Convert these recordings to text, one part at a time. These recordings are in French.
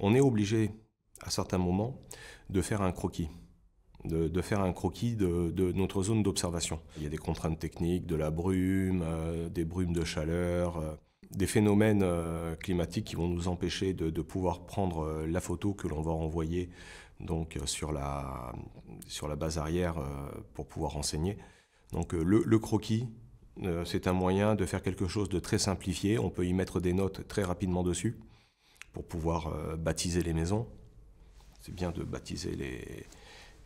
on est obligé, à certains moments, de faire un croquis. De, faire un croquis de, notre zone d'observation. Il y a des contraintes techniques, de la brume, euh, des brumes de chaleur, euh, des phénomènes euh, climatiques qui vont nous empêcher de, pouvoir prendre la photo que l'on va renvoyer donc, sur, la, base arrière pour pouvoir renseigner. Donc le croquis, c'est un moyen de faire quelque chose de très simplifié. On peut y mettre des notes très rapidement dessus pour pouvoir euh, baptiser les maisons. C'est bien de baptiser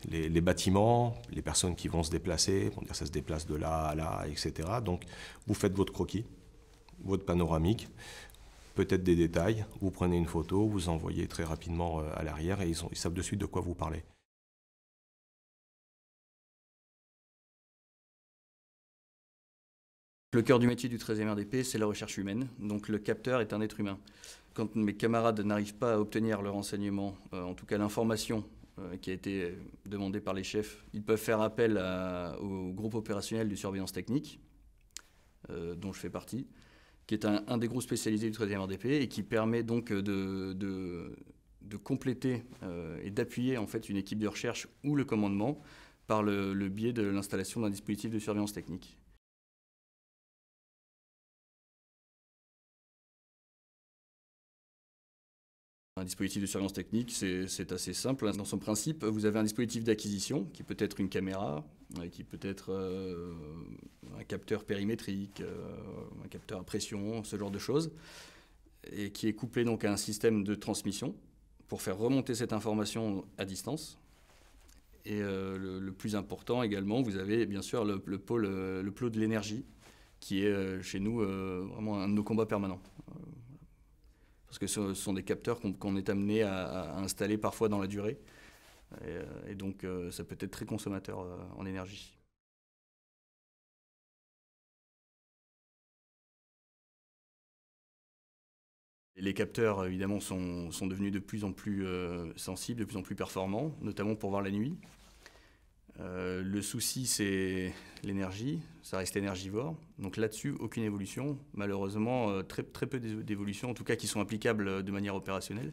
les, bâtiments, les personnes qui vont se déplacer, dire ça se déplace de là à là, etc. Donc vous faites votre croquis, votre panoramique, peut-être des détails, vous prenez une photo, vous envoyez très rapidement euh, à l'arrière et ils, ils savent de suite de quoi vous parlez. Le cœur du métier du 13e RDP, c'est la recherche humaine, donc le capteur est un être humain quand mes camarades n'arrivent pas à obtenir leur renseignement, euh, en tout cas l'information euh, qui a été demandée par les chefs, ils peuvent faire appel au groupe opérationnel de surveillance technique, euh, dont je fais partie, qui est un, des groupes spécialisés du 13e RDP et qui permet donc de, compléter et d'appuyer en fait une équipe de recherche ou le commandement par le biais de l'installation d'un dispositif de surveillance technique. Un dispositif de surveillance technique, c'est assez simple. Dans son principe, vous avez un dispositif d'acquisition qui peut être une caméra, euh, qui peut être euh, un capteur périmétrique, euh, un capteur à pression, ce genre de choses, et qui est couplé donc à un système de transmission pour faire remonter cette information à distance. Et le, plus important également, vous avez bien sûr le, pôle, le pôle de l'énergie, qui est chez nous vraiment un de nos combats permanents parce que ce sont des capteurs qu'on est amené à, installer parfois dans la durée. Et, euh, donc, ça euh, peut être très consommateur euh, en énergie. Les capteurs, évidemment, sont, devenus de plus en plus sensibles, de plus en plus performants, notamment pour voir la nuit. Euh, le souci, c'est l'énergie. Ça reste énergivore. Donc là-dessus, aucune évolution. Malheureusement, euh, très, très peu d'évolutions, en tout cas qui sont applicables euh, de manière opérationnelle.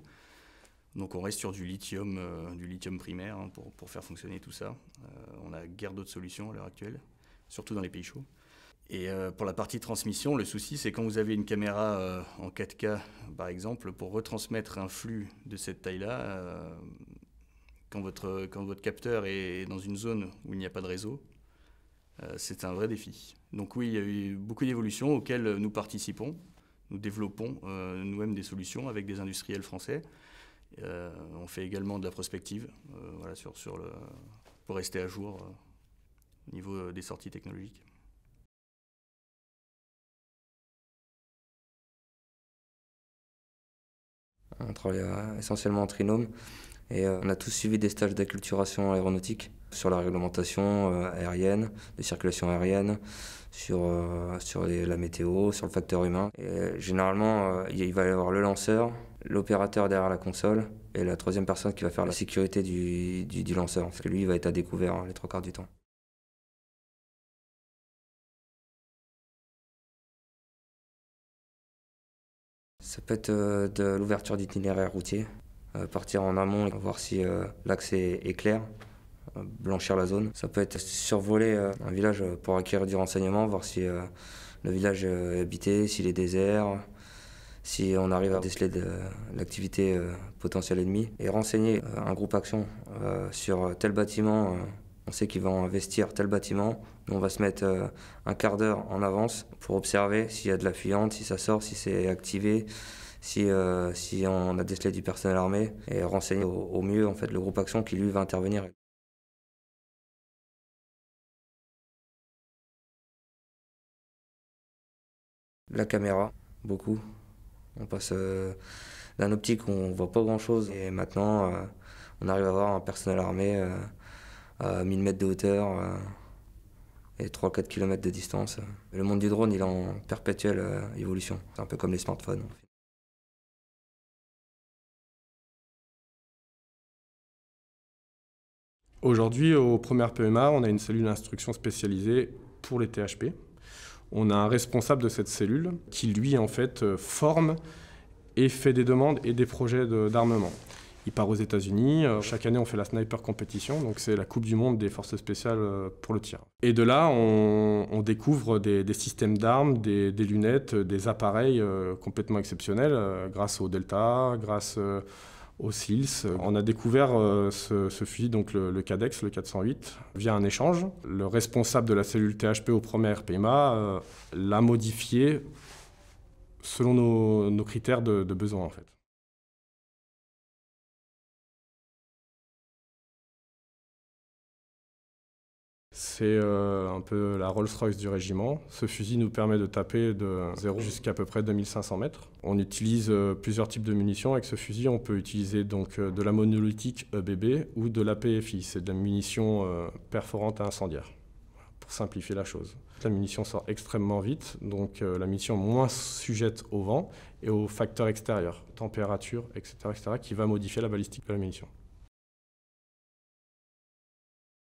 Donc on reste sur du lithium, du lithium primaire hein, pour, faire fonctionner tout ça. on a guère d'autres solutions à l'heure actuelle, surtout dans les pays chauds. Et pour la partie transmission, le souci, c'est quand vous avez une caméra en 4K, par exemple, pour retransmettre un flux de cette taille-là, quand votre, capteur est dans une zone où il n'y a pas de réseau, euh, c'est un vrai défi. Donc oui, il y a eu beaucoup d'évolutions auxquelles nous participons. Nous développons euh, nous-mêmes des solutions avec des industriels français. Euh, on fait également de la prospective pour rester à jour au niveau des sorties technologiques. On travaille essentiellement en trinôme. Et euh, on a tous suivi des stages d'acculturation aéronautique sur la réglementation euh, aérienne, de circulations aériennes, sur, euh, la météo, sur le facteur humain. généralement, il va y avoir le lanceur, l'opérateur derrière la console et la troisième personne qui va faire la sécurité du, lanceur. Parce que lui, il va être à découvert hein, les trois quarts du temps. Ça peut être de l'ouverture d'itinéraire routier, euh, partir en amont, voir si euh, l'accès est, clair, euh, blanchir la zone. Ça peut être survoler un village pour acquérir du renseignement, voir si le village est habité, s'il est désert, si on arrive à déceler de l'activité potentielle ennemie. Et renseigner un groupe action sur tel bâtiment, on sait qu'il va investir tel bâtiment. on va se mettre un quart d'heure en avance pour observer s'il y a de la fuyante, si ça sort, si c'est activé. Euh, si, on a décelé du personnel armé et renseigner au, mieux en fait, le groupe action qui lui va intervenir. La caméra, beaucoup. On passe euh, d'un optique où on voit pas grand-chose et maintenant euh, on arrive à voir un personnel armé à 1000 mètres de hauteur et 3-4 km de distance. Le monde du drone, il est en perpétuelle évolution. C'est un peu comme les smartphones. Aujourd'hui, au premier PMA, on a une cellule d'instruction spécialisée pour les THP. On a un responsable de cette cellule qui, lui, en fait, euh, forme et fait des demandes et des projets d'armement. Il part aux États-Unis. Euh, chaque année, on fait la Sniper Competition, donc c'est la Coupe du Monde des forces spéciales euh, pour le tir. Et de là, on, découvre des, systèmes d'armes, des, des, lunettes, des appareils complètement exceptionnels grâce au Delta, grâce au SILS. On a découvert euh, ce, fusil, donc le, CADEX, le 408, via un échange. Le responsable de la cellule THP au premier PMA euh, l'a modifié selon nos, critères de, de besoin en fait. C'est euh, un peu la Rolls-Royce du régiment. Ce fusil nous permet de taper de 0 jusqu'à à peu près 2500 mètres. On utilise euh, plusieurs types de munitions. Avec ce fusil, on peut utiliser donc euh, de la monolithique EBB ou de la PFI. C'est de la munition perforante à incendiaire, pour simplifier la chose. La munition sort extrêmement vite, donc la munition moins sujette au vent et aux facteurs extérieurs, température, etc., etc., qui va modifier la balistique de la munition.